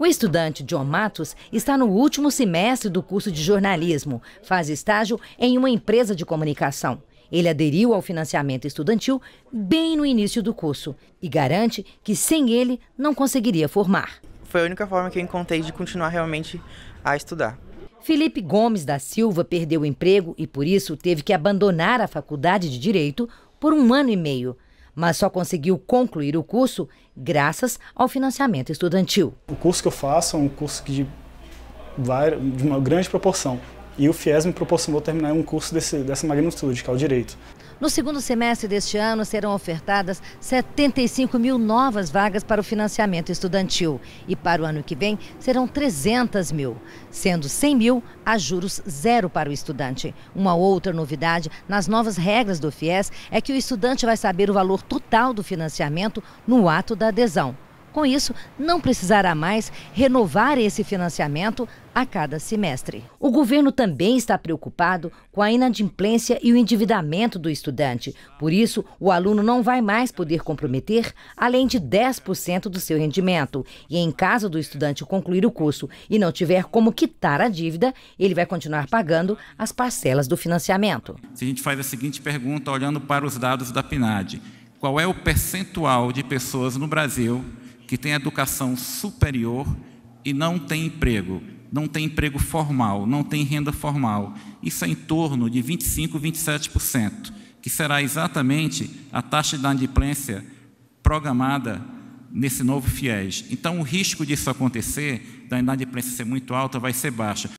O estudante John Matos está no último semestre do curso de jornalismo, faz estágio em uma empresa de comunicação. Ele aderiu ao financiamento estudantil bem no início do curso e garante que sem ele não conseguiria formar. Foi a única forma que eu encontrei de continuar realmente a estudar. Felipe Gomes da Silva perdeu o emprego e por isso teve que abandonar a faculdade de direito por um ano e meio mas só conseguiu concluir o curso graças ao financiamento estudantil. O curso que eu faço é um curso de, de uma grande proporção e o FIES me proporcionou terminar um curso desse, dessa magnitude, que é o Direito. No segundo semestre deste ano, serão ofertadas 75 mil novas vagas para o financiamento estudantil. E para o ano que vem, serão 300 mil, sendo 100 mil a juros zero para o estudante. Uma outra novidade nas novas regras do FIES é que o estudante vai saber o valor total do financiamento no ato da adesão. Com isso, não precisará mais renovar esse financiamento a cada semestre. O governo também está preocupado com a inadimplência e o endividamento do estudante. Por isso, o aluno não vai mais poder comprometer além de 10% do seu rendimento. E em caso do estudante concluir o curso e não tiver como quitar a dívida, ele vai continuar pagando as parcelas do financiamento. Se a gente faz a seguinte pergunta, olhando para os dados da PNAD: qual é o percentual de pessoas no Brasil que tem educação superior e não tem emprego, não tem emprego formal, não tem renda formal. Isso é em torno de 25, 27%, que será exatamente a taxa de inadimplência programada nesse novo FIES. Então, o risco disso acontecer, da inadimplência ser muito alta, vai ser baixa.